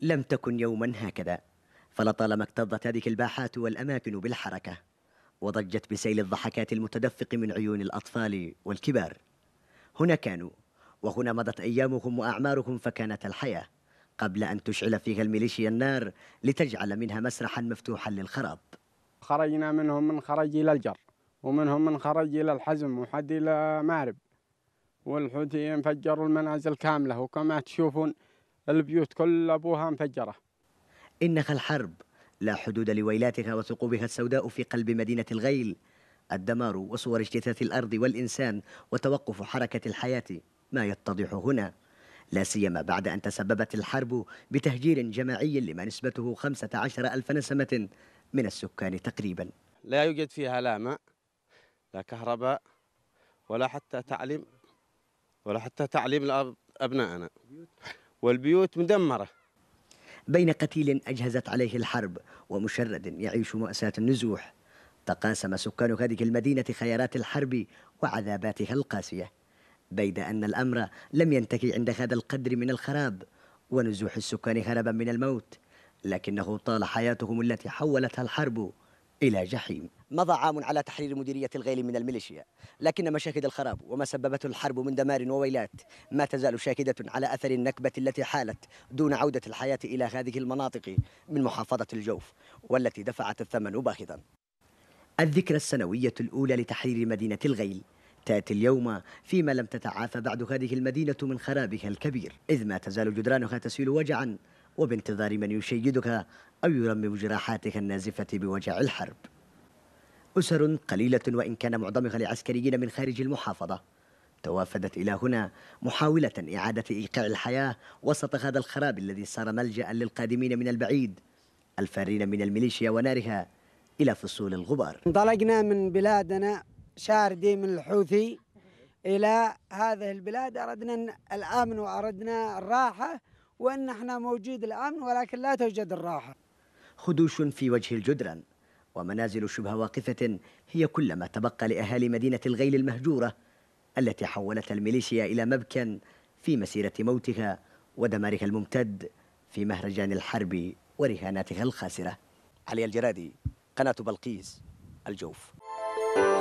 لم تكن يوما هكذا فلطالما اكتظت هذه الباحات والأماكن بالحركة وضجت بسيل الضحكات المتدفق من عيون الأطفال والكبار هنا كانوا وهنا مضت أيامهم وأعمارهم فكانت الحياة قبل أن تشعل فيها الميليشيا النار لتجعل منها مسرحا مفتوحا للخراب خرجنا منهم من خرج إلى الجر ومنهم من خرج إلى الحزم وحد إلى مارب والحوثيين فجروا المنازل كاملة وكما تشوفون البيوت كل أبوها مفجرة إنها الحرب لا حدود لويلاتها وثقوبها السوداء في قلب مدينة الغيل الدمار وصور اجتثاث الأرض والإنسان وتوقف حركة الحياة ما يتضح هنا لا سيما بعد أن تسببت الحرب بتهجير جماعي لما نسبته 15 ألف نسمة من السكان تقريبا لا يوجد فيها لا ماء لا كهرباء ولا حتى تعليم ولا حتى تعليم لأبنائنا والبيوت مدمرة بين قتيل أجهزت عليه الحرب ومشرد يعيش مأساة النزوح تقاسم سكان هذه المدينة خيارات الحرب وعذاباتها القاسية بيد أن الأمر لم ينتهي عند هذا القدر من الخراب ونزوح السكان هربا من الموت لكنه طال حياتهم التي حولتها الحرب إلى جحيم مضى عام على تحرير مديرية الغيل من الميليشيا لكن مشاهد الخراب وما سببته الحرب من دمار وويلات ما تزال شاكدة على أثر النكبة التي حالت دون عودة الحياة إلى هذه المناطق من محافظة الجوف والتي دفعت الثمن باهظا الذكرى السنوية الأولى لتحرير مدينة الغيل تأتي اليوم فيما لم تتعافى بعد هذه المدينة من خرابها الكبير إذ ما تزال جدرانها تسيل وجعا وبانتظار من يشيدك أو يرمم جراحاتها النازفة بوجع الحرب أسر قليلة وإن كان معظمها لعسكريين من خارج المحافظة توافدت إلى هنا محاولة إعادة إيقاع الحياة وسط هذا الخراب الذي صار ملجأ للقادمين من البعيد الفارين من الميليشيا ونارها إلى فصول الغبار انطلقنا من بلادنا شاردي من الحوثي إلى هذه البلاد أردنا الأمن وأردنا الراحة وأن احنا موجود الأمن ولكن لا توجد الراحة خدوش في وجه الجدران ومنازل شبه واقفة هي كل ما تبقى لأهالي مدينة الغيل المهجورة التي حولت الميليشيا إلى مبكى في مسيرة موتها ودمارها الممتد في مهرجان الحرب ورهاناتها الخاسرة علي الجرادي قناة بلقيس الجوف